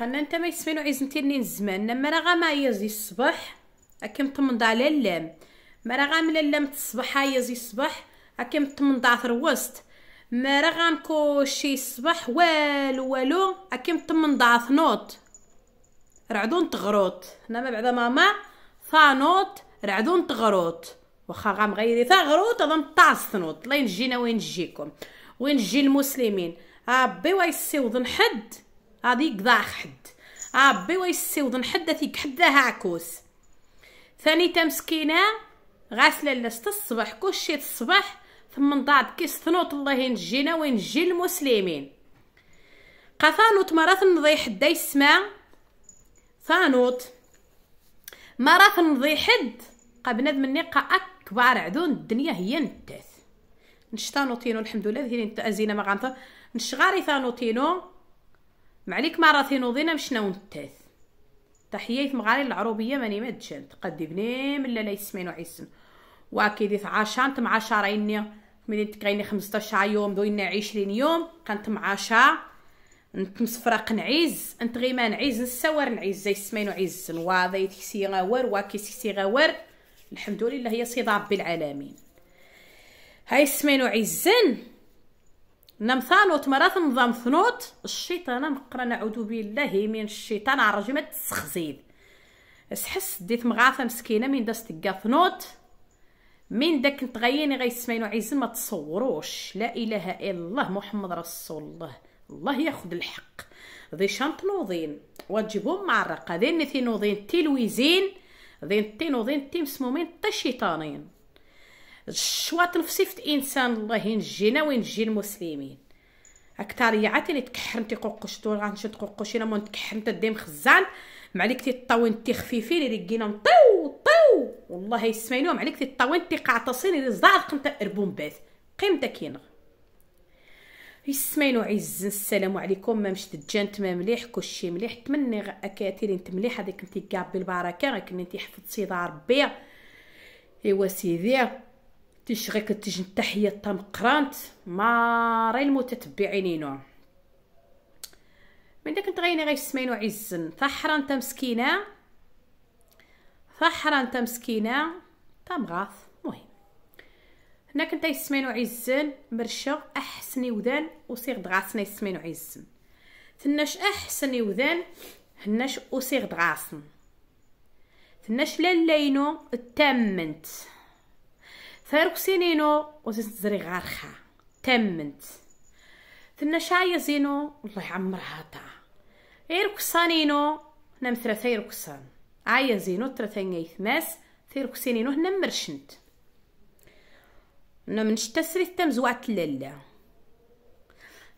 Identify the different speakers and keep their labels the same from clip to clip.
Speaker 1: قلنا انت ما يسمينو عيزنتيني الزمان لما راه غا ما يزي الصباح هاكي مطمن على اللام ما راه غا من اللام تصبح يزي الصباح هاكي مطمن ضعثر وسط ما راه غنكو شي الصباح والو والو اكيم مطمن ضعث نوط رعدون تغروط هنا ما بعدا ماما ثانوط رعدون تغروط واخا غام غيري ثغروط اظن تعصنوط الله ينجينا وينجيكم وينجي المسلمين ربي آه، ويسيوض حد هادي قضاء حد ربي ويسيوض نحد فيك حداها عكوس ثاني تمسكينه غاسله لست الصباح كلشي الصباح ثم نضعد كيس ثنوط الله ينجينا وينجي المسلمين قثانوت مرات نضي حد يسمع ثانوت مرات نضي حد قبنا مني قا اكبر عدون الدنيا هي نتاث نشتانوتينو الحمد لله ذي ازينا ما غانطا نشغاري ثانوتينو معليك ماراثين وضينا مشناو نتاث التاث في مغاري العروبية ماني مدشان تقدي بني من لا يسمعين وعيسن واكيد عشان تم عشرين ملي تقريني خمسطاش يوم دوينا عشرين يوم كانت معاشا انت مسفرق نعيز انت غيما نعيز نسور نعيز زي سمين وعيز واضي تكسي غاور واكي سيسي غاور الحمد لله هي سيد ربي العالمين هاي سمين وعزن نمثانوت مرات نظام ثنوت الشيطان مقرا نعوذ بالله من الشيطان الرجيم تسخزيد سحس ديت مغاثة مسكينة من داس تقا ثنوت من داك نتغيني غيسمعينو عايزين ما تصوروش لا اله الا الله محمد رسول الله الله ياخذ الحق ذي شانط نوضين وتجيبهم مع الرقة نثي نوضين تلويزين ذين نوضين تيمسمومين تا شيطانين الشواطن في صفت انسان الله ينجينا وينجي المسلمين اكثر يعات اللي تكحرم قوقشتو غنمشيو تقوقشينا مون تكحرت دي مخزان معليك تي خفيفين اللي لقينا طو طو والله يسمعينهم معليك تي تيقعطصين اللي زعرق نتا اربون بيت قيمتها كاينه يسمعينو عز السلام عليكم ما مشت تجانت ما مليح كلشي مليح تمني اكاتيري انت مليح هذيك انت قابل بالبركه راك نتي حفظتي دار ربي ايوا سيدي تيشغي كتجن التحيه تام قرانت ماري المتتبعينينو من داك نتغيني غير سمينو عزن فحرا انت مسكينه فحرا انت مسكينه تمغاث مهم هنا كنت يسمينو عزن مرشغ احسن يودان وصيغ دغاسنا يسمينو عزن تناش احسن يودان هناش وصيغ دغاسن تناش لالينو التامنت ثارك سينينو تزري غارخا تمنت تنا شاية زينو الله يعمرها تاع إيركسانينو نم ثلاثة إيركسان عاية زينو ترتين نيث ماس ثيركسينينو هنا مرشنت هنا منش تسري تمزوعة للا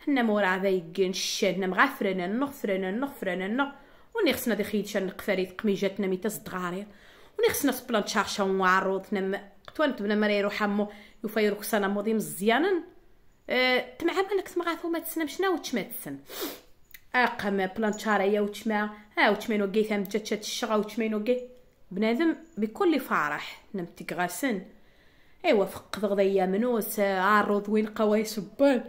Speaker 1: هنا مورا ذا يقين الشان هنا مغفرنا نغفرنا نغفرنا نغ وني خصنا دي خيد شان قفاريت قميجاتنا مي تصدغاري وني خصنا سبلان تشارشا ونعرض نم حتى بلا يروح امو يوفا يروح سانا موضي مزيانا أه تمع بالك تمغاثو ما تسنم شناو تشما تسن اقم بلانشاريا وتشما ها وتشما نوكي ثام جاتشات الشغا وتشما نوقي بنادم بكل فرح نمتك غاسن ايوا فقد غضيا منوس عرض وين قواي سبان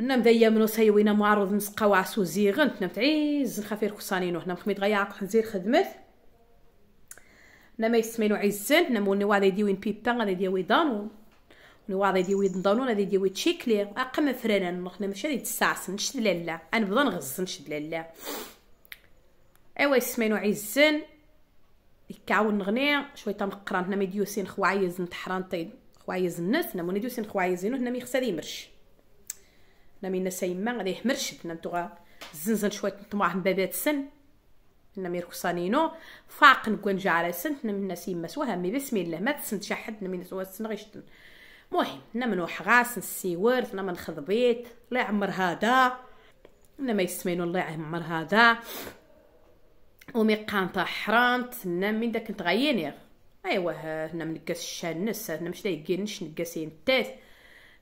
Speaker 1: نم ذيا منوس هي وين معرض مسقا عسو زيغن تنمت عيز خفير كسانينو هنا مخميد غيا حنزير خدمت نما يسمينو عزان نما وني واضي ديوين بيبا غادي ديوي دانون وني واضي ديوي دانون غادي ديوي تشيكلي اقم فرانا نخنا ماشي غادي تسعس نشد لالا بدا نغز نشد لالا ايوا يسمينو عزان يكعاون نغني شويه تنقران هنا ميديوسين خوايز نتحرانطين خوايز الناس هنا خوايز خوايزين نما يخسر يمرش هنا مينا سايما غادي يحمرش هنا نتوغا زنزن شويه نطمع بابات سن نمير كسانينو فاق نكون جعل سنت من نسيم يمس مي بسم الله ما تسنت شحد من سن غيشتن مهم نمنو حغاس وحغاس نسيورت نا من خضبيت لا عمر هذا نما ما يسمينو الله يعمر هذا ومي قانطا حرانت نمن من داك نتغيني ايوا هنا منقاس الشانس هنا مش دايقينش نقاسين تاس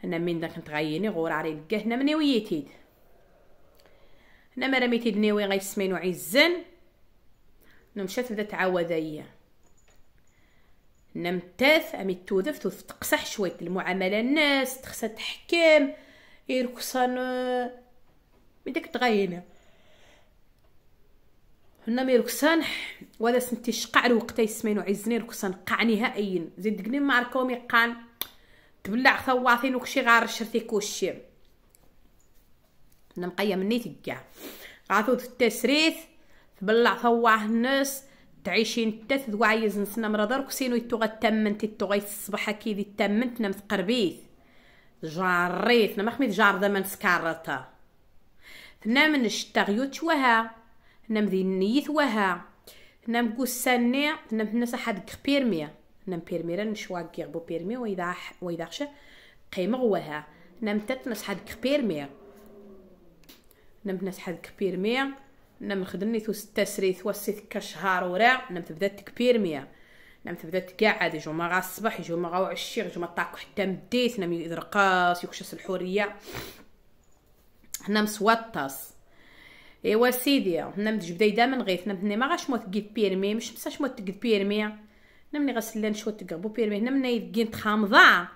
Speaker 1: هنا من داك نتغيني غور عري نقا هنا من ويتيد هنا ما رميتي دنيوي غيسمينو عزن نمشات بدات تعاود هي نمتاث امي توذف توذف تقصح شويه المعامله الناس تخصها تحكم يركصان من داك تغينا هنا مي ركسان سنتي شقع الوقت يسمينو عزني ركسان قع نهائيا زيد قني ما يقان تبلع ثواثين وكشي غار شرتي كوشي انا مقيا مني تكاع غاتو التسريث بلا فواه الناس تعيشين تاث ذواعي زنسنا مرضر كسينو يتو تي يتو الصباح اكيد يتمنت نمت قربيث جاريت ما خميت جار ذا من سكارتا نام نشتغيو توها نام ذي النيث وها نام قوساني نام نسا حد بيرمي نام بيرميرا نشواقي بو بيرميا ويداح ويداخشا خشى قيمة وها نام تتنس حد بيرمي نام تنس حد بيرمي نم ثو ستسري ثو وسيث كشهار وراع نم تبدا كبير ميا نم تبدا تقعد يجو ما غا الصباح يجو ما غاو عشيغ يجو ما طاقو حتى مديت نم يدرقاس يكشس الحورية هنا مسوطاس ايوا سيدي هنا مدج دائما يدا من غيث نم ما غاش موت قيد بيرمي مش مساش موت قيد بيرمي نمني غسلان شو تقربو بيرمي هنا مني يدقين تخامضا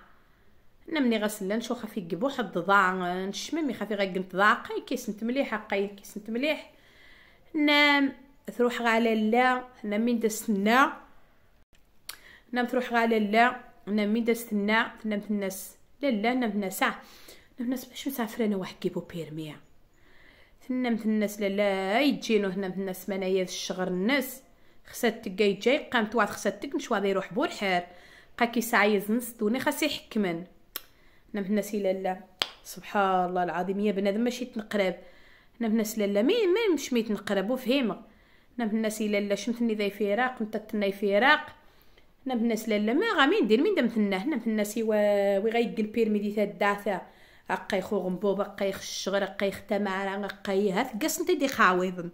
Speaker 1: نمني غسلان شو خفي قبو حد ضاع نشمم يخفي غا قنت ضاع كيسنت مليح قي كيسنت مليح نام تروح على لا مين تستنى نام تروح على لا نامين تستنى تنام الناس لا لا نام الناس نام الناس باش مسافر انا واحد كيبو بيرميا تنام الناس لا لا يجينو هنا الناس منايا الشغر الناس خساتك تقاي جاي قامت واحد خساتك نشواض يروح بور حار بقى ساعه نص دوني خاص يحكمن نام الناس لا لا سبحان الله العظيم يا بنادم ماشي تنقرب الناس لالا مي مي مشميت نقرب وفهيمة الناس لالا شمتني ذا فراق متتني فراق الناس لالا ما غامين دير مين الناس نفنس وي غيقل بيرمي دي تداثا يخو خو غنبوب أقاي الشغر أقاي تمارا أقاي هاث قص نتي دي خاويضن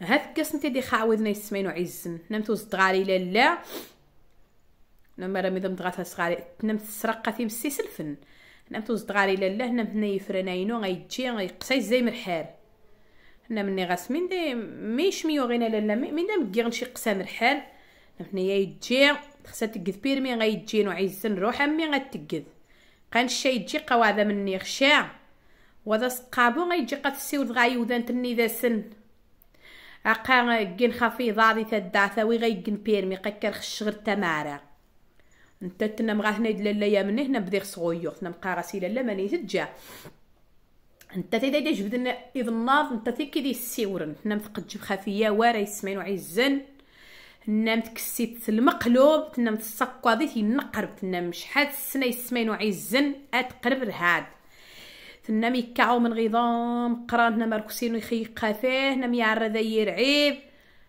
Speaker 1: هاث قص نتي دي خاويضن يسمينو عزن نمتو صدغاري لالا نمرا ميدم دغاثا صغاري نمت سرقة مسيس سلفن هنا متوز تغاري الا لا هنا يفرنا ينو غيتشي غيقصي زي مرحال هنا مني غاس من دي ميشميو غينا لا من دا مكي قسا قصا مرحال يا يتجي خصها تقد بيرمي غيتجي عيزن نروح امي غتقد قان الشاي يتجي قوا هذا مني خشاع وذا سقابو غيتجي قد السيود غايودان تني ذا سن عقا كين خفيضة تا تدعثا وي غيكن بيرمي قكر خش غير تمارا انت تنمغا هنا لالا يا من هنا بدير صغيور تنبقى راسي لالا ماني تجا انت تي دايدا جبدنا اذ الناض انت تي كيدي السيورن تنام جب خفيه وارا يسمعين عزن تنام تكسيت المقلوب تنام نقرب تنا تنام شحال السنه يسمعين عزن اتقرب رهاد تنا يكعو من غيظام قران تنام مركسين ويخيق فيه تنام داير يرعيب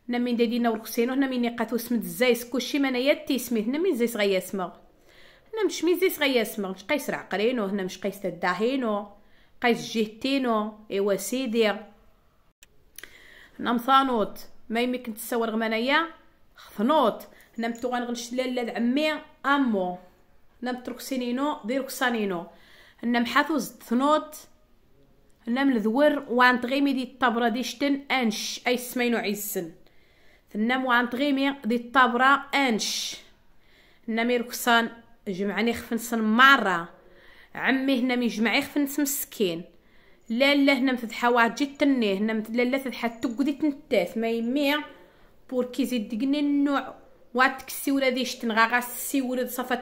Speaker 1: هنا من دينا ورقسينو هنا مين يقاتو سمد الزايس كلشي منايا تيسمي هنا مين زيس غياسما هنا مش مين زيس غياسما مش قيس العقرينو هنا مش قيس تداهينو قيس جهتينو ايوا سيدي هنا مصانوط ما يمكن تسور غمانايا خفنوت هنا متو غنغلش لالا عمي امو هنا متركسينينو كسانينو هنا محاثو زد ثنوت هنا من وانت غيمي دي الطبرة شتن انش اي سمينو عيسن موان تغيمي دي الطابرة انش نمي ركسان جمعني خفنسن مرة عمي هنا مي جمعي خفنس مسكين لا لا هنا مفتحة واحد جي تنيه هنا لا لا تفتحة تقودي تنتاث ما يمي بور كي زيد دقني النوع وات كسي ولا ديش تنغا غا ولا ولد صفا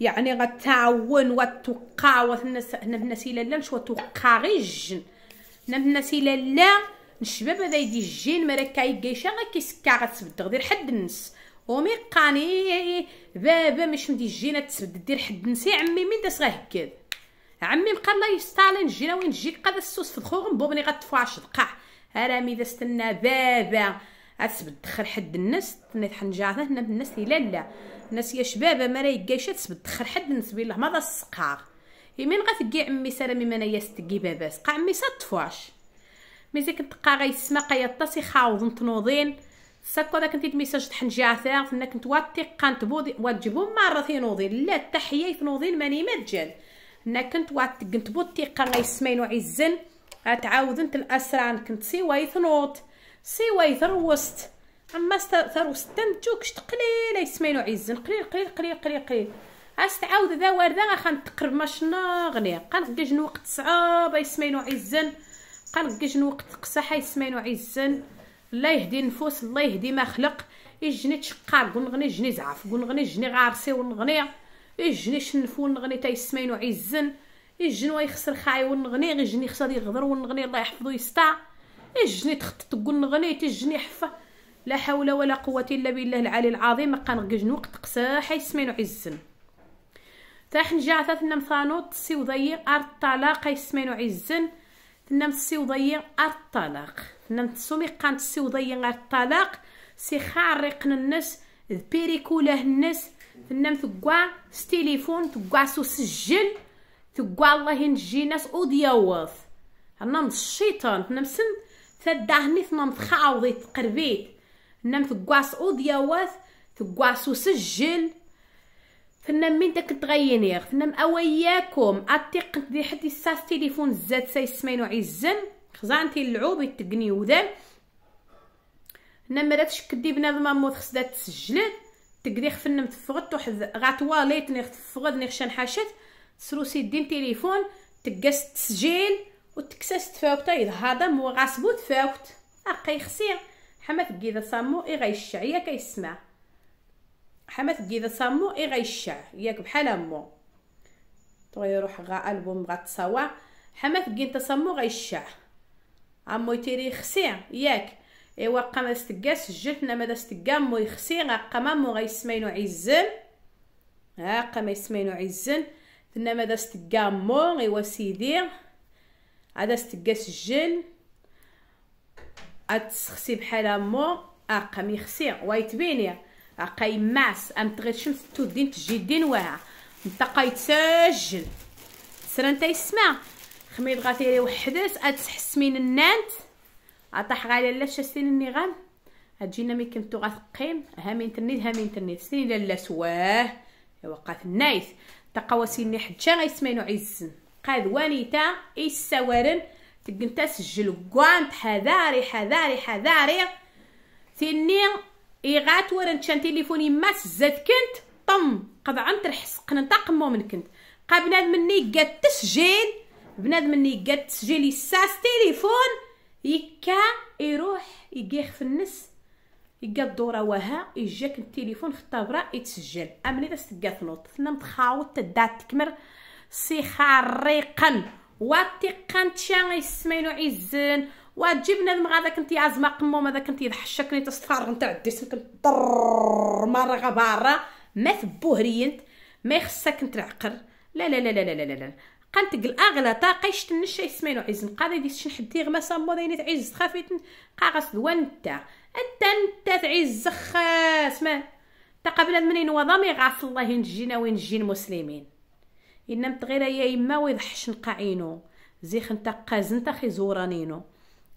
Speaker 1: يعني غتعاون وتوقع وثنا هنا هنا سيلا لا مش توقع غير الجن هنا هنا لا لا الشباب هذا يدي الجين مركا غا كيسكا غتسبد غدير حد النس ومي قاني بابا مش مدي الجينة تسبد دير حد النس يا عمي مين داس غهكد عمي بقى الله يستعلن الجينة وين تجيك قاد السوس في الخوغ مبوبني غتفوا عشر دقاع رامي دا استنى بابا غتسبد دخل حد النس تنيت حنجاته هنا بالناس لا لا الناس يا شبابا ما رايقايشه تسبد دخل حد بين بالله ما دا السقاع يمين غتقي عمي سلامي ما انا يستقي بابا سقع عمي صدفواش ملي كنتقى غيسمى سي خاوض نتنوضين ساكو داك انت ميساج طحن عثار فنا كنت واتي قانت بودي واتجبو مرة نوضين لا في تنوضين ماني متجل نا كنت واتي قنت بودي قان غيسمين وعزن غتعاود انت الاسران كنت سيواي سي سيواي تروست اما ثروست تنتوكش تقليل يسمين وعزن قليل قليل قليل قليل قليل استعاود ذا وردة غنتقرب ماشنا غني قجن وقت صعاب يسمين وعزن قال كيجن وقت القصه حي سمين عزا الله يهدي النفوس الله يهدي ما خلق يجني تشقار قول نغني جني زعف قول نغني جني غارسي ونغني يجني شنفو نغني تا يسمعين عزا يجن ويخسر خاي ونغني يجني خسر يغدر ونغني الله يحفظو يستع يجني تخطط قول نغني تجني حفه لا حول ولا قوة إلا بالله العلي العظيم قان قجن وقت قساحة حي سمين وعزن نجا ثاثنا مثانوط سي وضيق أرض طلاق يسمينو وعزن نم السيوضية الطلاق نمت تسومي قان السيوضية الطلاق سي خارقن الناس بيريكوله الناس نمت تقوى ستيليفون تقوى سو سجل تقوى الله نجي ناس اوديوث نم الشيطان نمسن تدهني نمت خاوضي تقربيت سو تقواس اوديوث سو سجل ثنا من داك التغينيغ ثنا اوياكم اتيق دي حد يساس تليفون زاد سيسمينو عزن خزانتي اللعوب يتقني وذن نما داتش كدي بنادم مامو موت دات تسجلد تقدي خفن متفغت وحد غاتواليت نيغ تفغد نيغ شان حاشت سروسي دين تليفون تقاس التسجيل وتكساس تفاوت يظهر هذا مو غاسبو تفاوت اقي خسير حما تقيدا صامو اي غيشعيا كيسمع حما كيدا صامو اي غيشع ياك بحال امو طوي روح غا البوم غتصاوا حما تدي انت صامو غيشع عمو تيري خسي ياك ايوا قام ستكا سجلتنا مادا ستكا مو يخسي قام مو غيسمينو عزن ها قام يسمينو عزن تنا مادا ستكا مو ايوا سيدي هذا ستكا سجل غتسخسي بحال امو اقام آه، يخسي ويتبيني ماس أم تغير شمس تودين تجدين واع نتقاي تسجل سر انت يسمع خميد غاتيري وحدس اتحس من النانت اطاح غالي لا شاسين النغام هتجينا مي كنتو غتقيم هامين ترنيد هامين ترنيد سنين لا لا سواه وقات النايس النايث تقواسيني حجا غيسمينو عزن قاد وانيتا السوارن تقنتا سجل قوانت حذاري حذاري حذاري تيني إيغات ورن تشان تليفوني ما سزات كنت طم قضعا ترحسق ننطق مومن كنت قا بنادم مني قد تسجيل بناد مني قد تسجيل الساس تليفون يكا يروح يقيخ في النس يقا الدورة وها يجاك التليفون اختبرا يتسجل امني داس تقا نوط فنا متخاوط تدات تكمر خريقا ريقا واتقان تشان يسمينو عزن وتجي بنادم غادا كنت عازمه قموم هذا كنت يضحشكني تصفر نتاع الدسم كنت مره غباره ما ثبوه ثبوهرينت ما يخصك انت العقر لا لا لا لا لا لا لا قنت الاغلى طاقيش تنشا يسمينو وعزن قاضي ديك شن حد يغما صامو ديني تعز خافيت قاغس دوان انت انت انت تعز خاس ما تا قبل منين وضامي غاس الله ينجينا وينجين المسلمين انم تغير يا يما ويضحش نقعينو زيخ انت قاز نتا زورانينو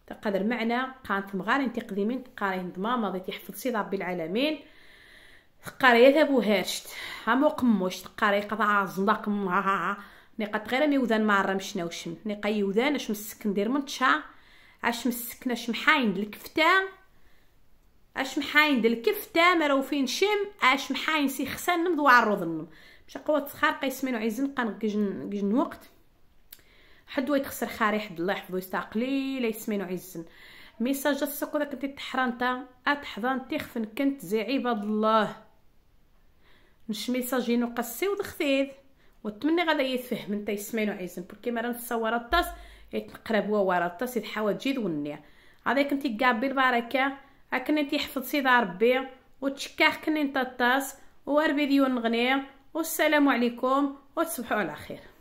Speaker 1: تقدر معنا قانت مغارين تقديمين تقارين ضمامة ماضي تحفظ سي ربي العالمين تقاري ثابو هارشت هامو قموش تقاري قضاء زندق نقط غير ميوذان مارا مشنا وشم نقا يوذان اش مسكن دير منتشا اش مسكن اش محاين الكفتة اش محاين د الكفتة ما فين شم اش محاين سي خسان نمضو عروض النم مش قوة تخار قيسمين وعيزن قان كجن وقت حدوه يتخسر خاري حد الله يحفظو يستقلي لا يسمين عزن ميساج السوق داك انت تحرانتا اتحضان تيخفن كنت زي عباد الله نش ميساجين وقسي ودخفيف واتمنى غادا يتفهم انت يسمين عزن بركي ما نتصور الطاس يتقرب هو ورا الطاس يتحاوى تجي ونيا هذاك انت قابل البركه اكن انت يحفظ سيدة ربي وتشكاخ كنين انت الطاس واربي ديون نغنيه والسلام عليكم وتصبحوا على خير